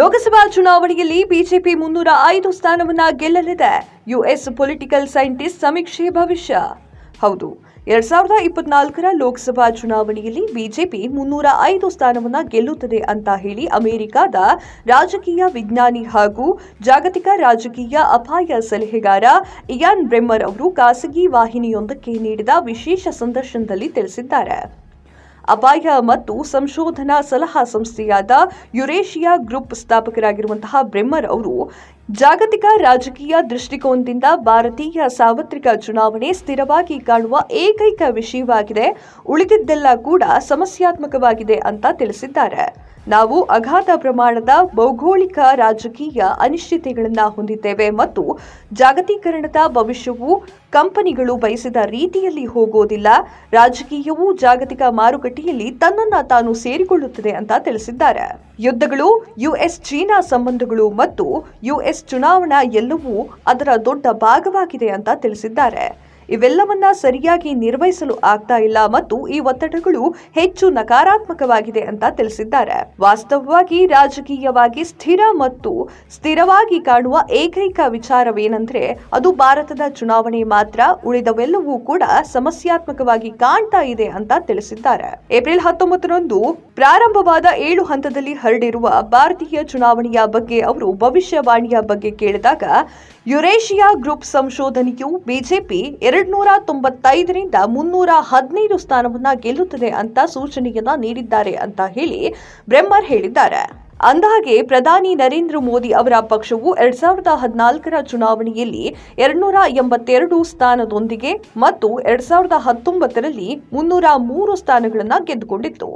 ಲೋಕಸಭಾ ಚುನಾವಣೆಯಲ್ಲಿ ಬಿಜೆಪಿ ಮುನ್ನೂರ ಐದು ಸ್ಥಾನವನ್ನ ಗೆಲ್ಲಲಿದೆ ಯುಎಸ್ ಪೊಲಿಟಿಕಲ್ ಸೈಂಟಿಸ್ಟ್ ಸಮೀಕ್ಷೆ ಭವಿಷ್ಯ ಹೌದು ಎರಡ್ ಸಾವಿರದ ಇಪ್ಪತ್ನಾಲ್ಕರ ಲೋಕಸಭಾ ಚುನಾವಣೆಯಲ್ಲಿ ಬಿಜೆಪಿ ಮುನ್ನೂರ ಐದು ಸ್ಥಾನವನ್ನ ಗೆಲ್ಲುತ್ತದೆ ಅಂತ ಹೇಳಿ ಅಮೆರಿಕದ ರಾಜಕೀಯ ವಿಜ್ಞಾನಿ ಹಾಗೂ ಜಾಗತಿಕ ರಾಜಕೀಯ ಅಪಾಯ ಸಲಹೆಗಾರ ಇಯಾನ್ ಬ್ರೆಮ್ಮರ್ ಅವರು ಖಾಸಗಿ ವಾಹಿನಿಯೊಂದಕ್ಕೆ ನೀಡಿದ ವಿಶೇಷ ಸಂದರ್ಶನದಲ್ಲಿ ತಿಳಿಸಿದ್ದಾರೆ ಅಪಾಯ ಮತ್ತು ಸಂಶೋಧನಾ ಸಲಹಾ ಸಂಸ್ಥೆಯಾದ ಯುರೇಷಿಯಾ ಗ್ರೂಪ್ ಸ್ಥಾಪಕರಾಗಿರುವಂತಹ ಬ್ರೆಮ್ಮರ್ ಅವರು ಜಾಗತಿಕ ರಾಜಕೀಯ ದೃಷ್ಟಿಕೋನದಿಂದ ಭಾರತೀಯ ಸಾರ್ವತ್ರಿಕ ಚುನಾವಣೆ ಸ್ಥಿರವಾಗಿ ಕಾಣುವ ಏಕೈಕ ವಿಷಯವಾಗಿದೆ ಉಳಿದಿದ್ದೆಲ್ಲ ಕೂಡ ಸಮಸ್ಯಾತ್ಮಕವಾಗಿದೆ ಅಂತ ತಿಳಿಸಿದ್ದಾರೆ ನಾವು ಅಗಾಧ ಪ್ರಮಾಣದ ಭೌಗೋಳಿಕ ರಾಜಕೀಯ ಅನಿಶ್ಚಿತಿಗಳನ್ನು ಹೊಂದಿದ್ದೇವೆ ಮತ್ತು ಜಾಗತೀಕರಣದ ಭವಿಷ್ಯವು ಕಂಪನಿಗಳು ಬಯಸಿದ ರೀತಿಯಲ್ಲಿ ಹೋಗೋದಿಲ್ಲ ರಾಜಕೀಯವು ಜಾಗತಿಕ ಮಾರುಕಟ್ಟೆಯಲ್ಲಿ ತನ್ನನ್ನು ತಾನು ಸೇರಿಕೊಳ್ಳುತ್ತದೆ ಅಂತ ತಿಳಿಸಿದ್ದಾರೆ ಯುದ್ಧಗಳು ಯುಎಸ್ ಚೀನಾ ಸಂಬಂಧಗಳು ಮತ್ತು ಯುಎಸ್ ಚುನಾವಣಾ ಎಲ್ಲವೂ ಅದರ ದೊಡ್ಡ ಭಾಗವಾಗಿದೆ ಅಂತ ತಿಳಿಸಿದ್ದಾರೆ ಇವೆಲ್ಲವನ್ನ ಸರಿಯಾಗಿ ನಿರ್ವಹಿಸಲು ಆಗ್ತಾ ಇಲ್ಲ ಮತ್ತು ಈ ಒತ್ತಡಗಳು ಹೆಚ್ಚು ನಕಾರಾತ್ಮಕವಾಗಿದೆ ಅಂತ ತಿಳಿಸಿದ್ದಾರೆ ವಾಸ್ತವವಾಗಿ ರಾಜಕೀಯವಾಗಿ ಸ್ಥಿರ ಮತ್ತು ಸ್ಥಿರವಾಗಿ ಕಾಣುವ ಏಕೈಕ ವಿಚಾರವೇನೆಂದ್ರೆ ಅದು ಭಾರತದ ಚುನಾವಣೆ ಮಾತ್ರ ಉಳಿದವೆಲ್ಲವೂ ಕೂಡ ಸಮಸ್ಯಾತ್ಮಕವಾಗಿ ಕಾಣ್ತಾ ಇದೆ ಅಂತ ತಿಳಿಸಿದ್ದಾರೆ ಏಪ್ರಿಲ್ ಹತ್ತೊಂಬತ್ತರಂದು ಪ್ರಾರಂಭವಾದ ಏಳು ಹಂತದಲ್ಲಿ ಹರಡಿರುವ ಭಾರತೀಯ ಚುನಾವಣೆಯ ಬಗ್ಗೆ ಅವರು ಭವಿಷ್ಯವಾಣಿಯ ಬಗ್ಗೆ ಕೇಳಿದಾಗ ಯುರೇಷಿಯಾ ಗ್ರೂಪ್ ಸಂಶೋಧನೆಯು ಬಿಜೆಪಿ ಎರಡ್ನೂರ ತೊಂಬತ್ತೈದರಿಂದ ಮುನ್ನೂರ ಹದಿನೈದು ಸ್ಥಾನವನ್ನ ಗೆಲ್ಲುತ್ತದೆ ಅಂತ ಸೂಚನೆಯನ್ನ ನೀಡಿದ್ದಾರೆ ಅಂತ ಹೇಳಿ ಬ್ರೆಮ್ಮರ್ ಹೇಳಿದ್ದಾರೆ ಅಂದಹಾಗೆ ಪ್ರಧಾನಿ ನರೇಂದ್ರ ಮೋದಿ ಅವರ ಪಕ್ಷವು ಎರಡ್ ಸಾವಿರದ ಹದಿನಾಲ್ಕರ ಚುನಾವಣೆಯಲ್ಲಿ ಎರಡ್ನೂರ ಎಂಬತ್ತೆರಡು ಸ್ಥಾನದೊಂದಿಗೆ ಮತ್ತು ಎರಡ್ ಸಾವಿರದ ಹತ್ತೊಂಬತ್ತರಲ್ಲಿ ಮುನ್ನೂರ ಮೂರು ಸ್ಥಾನಗಳನ್ನು ಗೆದ್ದುಕೊಂಡಿತ್ತು